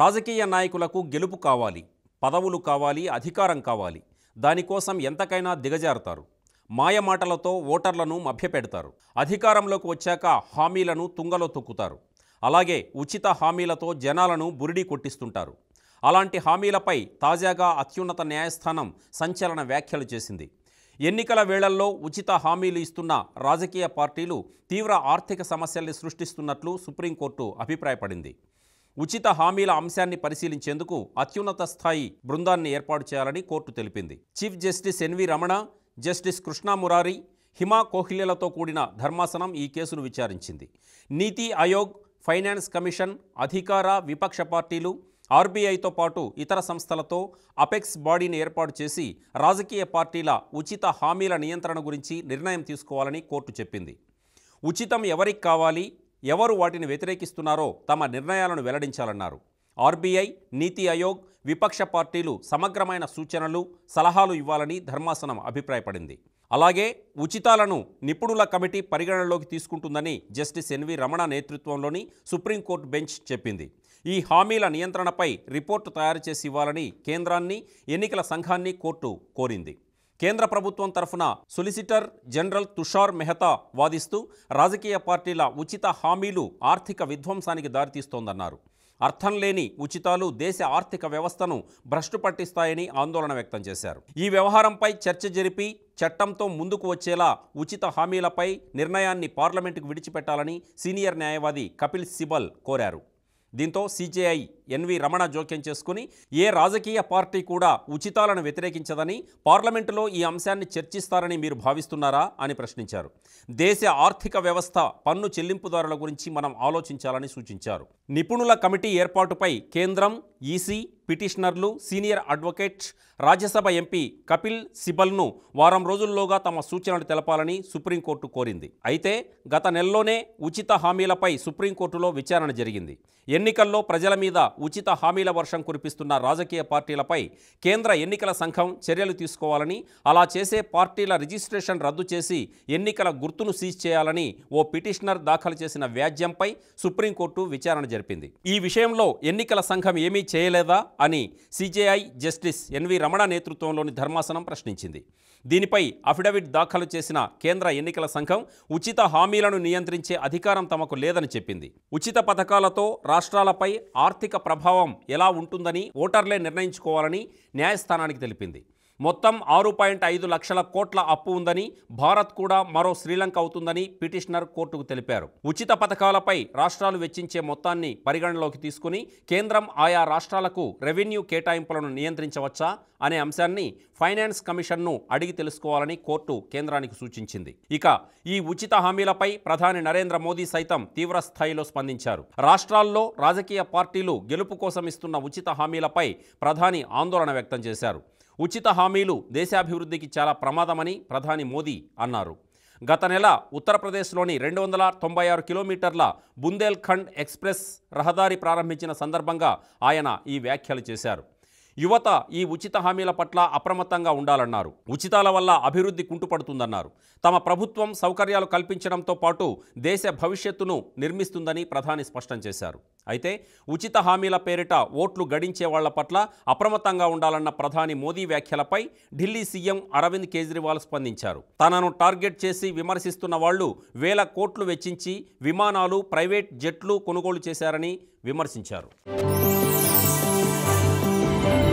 రాజకీయ నాయకులకు గెలుపు కావాలి పదవులు కావాలి అధికారం కావాలి దానికోసం ఎంతకైనా దిగజారుతారు మాయమాటలతో ఓటర్లను మభ్యపెడతారు అధికారంలోకి వచ్చాక హామీలను తుంగలో తొక్కుతారు అలాగే ఉచిత హామీలతో జనాలను బురిడి కొట్టిస్తుంటారు అలాంటి హామీలపై తాజాగా అత్యున్నత న్యాయస్థానం సంచలన వ్యాఖ్యలు చేసింది ఎన్నికల వేళల్లో ఉచిత హామీలు ఇస్తున్న రాజకీయ పార్టీలు తీవ్ర ఆర్థిక సమస్యల్ని సృష్టిస్తున్నట్లు సుప్రీంకోర్టు అభిప్రాయపడింది ఉచిత హామీల అంశాన్ని పరిశీలించేందుకు అత్యున్నత స్థాయి బృందాన్ని ఏర్పాటు చేయాలని కోర్టు తెలిపింది chief justice NV Ramana justice Krishna Murari Hima కోహ్లీలతో కూడిన ధర్మాసనం ఈ కేసును విచారించింది నీతి ఆయోగ్ ఫైనాన్స్ కమిషన్ అధికార విపక్ష పార్టీలు ఆర్బీఐతో పాటు ఇతర సంస్థలతో అపెక్స్ బాడీని ఏర్పాటు చేసి రాజకీయ పార్టీల ఉచిత హామీల నియంత్రణ గురించి నిర్ణయం తీసుకోవాలని కోర్టు చెప్పింది ఉచితం ఎవరికి కావాలి ఎవరు వాటిని వ్యతిరేకిస్తున్నారో తమ నిర్ణయాలను వెల్లడించాలన్నారు ఆర్బీఐ నీతి ఆయోగ్ విపక్ష పార్టీలు సమగ్రమైన సూచనలు సలహాలు ఇవ్వాలని ధర్మాసనం అభిప్రాయపడింది అలాగే ఉచితాలను నిపుణుల కమిటీ పరిగణనలోకి తీసుకుంటుందని జస్టిస్ ఎన్వి రమణ నేతృత్వంలోని సుప్రీంకోర్టు బెంచ్ చెప్పింది ఈ హామీల నియంత్రణపై రిపోర్టు తయారు చేసి ఇవ్వాలని కేంద్రాన్ని ఎన్నికల సంఘాన్ని కోర్టు కోరింది కేంద్ర ప్రభుత్వం తరఫున సొలిసిటర్ జనరల్ తుషార్ మెహతా వాదిస్తూ రాజకీయ పార్టీల ఉచిత హామీలు ఆర్థిక విధ్వంసానికి దారితీస్తోందన్నారు అర్థం లేని ఉచితాలు దేశ ఆర్థిక వ్యవస్థను భ్రష్టు పట్టిస్తాయని ఆందోళన వ్యక్తం చేశారు ఈ వ్యవహారంపై చర్చ జరిపి చట్టంతో ముందుకు వచ్చేలా ఉచిత హామీలపై నిర్ణయాన్ని పార్లమెంటుకు విడిచిపెట్టాలని సీనియర్ న్యాయవాది కపిల్ సిబల్ కోరారు దీంతో సీజేఐ ఎన్వి రమణ జోక్యం చేసుకుని ఏ రాజకీయ పార్టీ కూడా ఉచితాలను వ్యతిరేకించదని పార్లమెంటులో ఈ అంశాన్ని చర్చిస్తారని మీరు భావిస్తున్నారా అని ప్రశ్నించారు దేశ ఆర్థిక వ్యవస్థ పన్ను చెల్లింపుదారుల గురించి మనం ఆలోచించాలని సూచించారు నిపుణుల కమిటీ ఏర్పాటుపై కేంద్రం ఈసీ పిటిషనర్లు senior advocate Rajya Sabha MP Kapil సిబల్ను వారం రోజుల్లోగా తమ సూచనలు తెలపాలని సుప్రీంకోర్టు కోరింది అయితే గత నెలలోనే ఉచిత హామీలపై సుప్రీంకోర్టులో విచారణ జరిగింది ఎన్నికల్లో ప్రజల మీద ఉచిత హామీల వర్షం కురిపిస్తున్న రాజకీయ పార్టీలపై కేంద్ర ఎన్నికల సంఘం చర్యలు తీసుకోవాలని అలా చేసే పార్టీల రిజిస్ట్రేషన్ రద్దు చేసి ఎన్నికల గుర్తును సీజ్ చేయాలని ఓ పిటిషనర్ దాఖలు చేసిన వ్యాజ్యంపై సుప్రీంకోర్టు విచారణ జరిపింది ఈ విషయంలో ఎన్నికల సంఘం ఏమీ చేయలేదా అని సిజేఐ జస్టిస్ ఎన్వి రమణ నేతృత్వంలోని ధర్మాసనం ప్రశ్నించింది దీనిపై అఫిడవిట్ దాఖలు చేసిన కేంద్ర ఎన్నికల సంఘం ఉచిత హామీలను నియంత్రించే అధికారం తమకు లేదని చెప్పింది ఉచిత పథకాలతో రాష్ట్రాలపై ఆర్థిక ప్రభావం ఎలా ఉంటుందని ఓటర్లే నిర్ణయించుకోవాలని న్యాయస్థానానికి తెలిపింది మొత్తం ఆరు పాయింట్ ఐదు లక్షల కోట్ల అప్పు ఉందని భారత్ కూడా మరో శ్రీలంక అవుతుందని పిటిషనర్ కోర్టుకు తెలిపారు ఉచిత పథకాలపై రాష్ట్రాలు వెచ్చించే మొత్తాన్ని పరిగణలోకి తీసుకుని కేంద్రం ఆయా రాష్ట్రాలకు రెవెన్యూ కేటాయింపులను నియంత్రించవచ్చా అనే అంశాన్ని ఫైనాన్స్ కమిషన్ను అడిగి తెలుసుకోవాలని కోర్టు కేంద్రానికి సూచించింది ఇక ఈ ఉచిత హామీలపై ప్రధాని నరేంద్ర మోదీ సైతం తీవ్ర స్థాయిలో స్పందించారు రాష్ట్రాల్లో రాజకీయ పార్టీలు గెలుపు కోసం ఇస్తున్న ఉచిత హామీలపై ప్రధాని ఆందోళన వ్యక్తం చేశారు ఉచిత హామీలు దేశాభివృద్ధికి చాలా ప్రమాదమని ప్రధాని మోదీ అన్నారు గత నెల ఉత్తరప్రదేశ్లోని రెండు వందల తొంభై ఆరు కిలోమీటర్ల బుందేల్ఖండ్ ఎక్స్ప్రెస్ రహదారి ప్రారంభించిన సందర్భంగా ఆయన ఈ వ్యాఖ్యలు చేశారు యువత ఈ ఉచిత హామీల పట్ల అప్రమత్తంగా ఉండాలన్నారు ఉచితాల వల్ల అభివృద్ధి కుంటుపడుతుందన్నారు తమ ప్రభుత్వం సౌకర్యాలు కల్పించడంతో పాటు దేశ భవిష్యత్తును నిర్మిస్తుందని ప్రధాని స్పష్టం చేశారు అయితే ఉచిత హామీల పేరిట ఓట్లు గడించే వాళ్ల పట్ల అప్రమత్తంగా ఉండాలన్న ప్రధాని మోదీ వ్యాఖ్యలపై ఢిల్లీ సీఎం అరవింద్ కేజ్రీవాల్ స్పందించారు తనను టార్గెట్ చేసి విమర్శిస్తున్న వాళ్లు వేల కోట్లు వెచ్చించి విమానాలు ప్రైవేట్ జట్లు కొనుగోలు చేశారని విమర్శించారు you.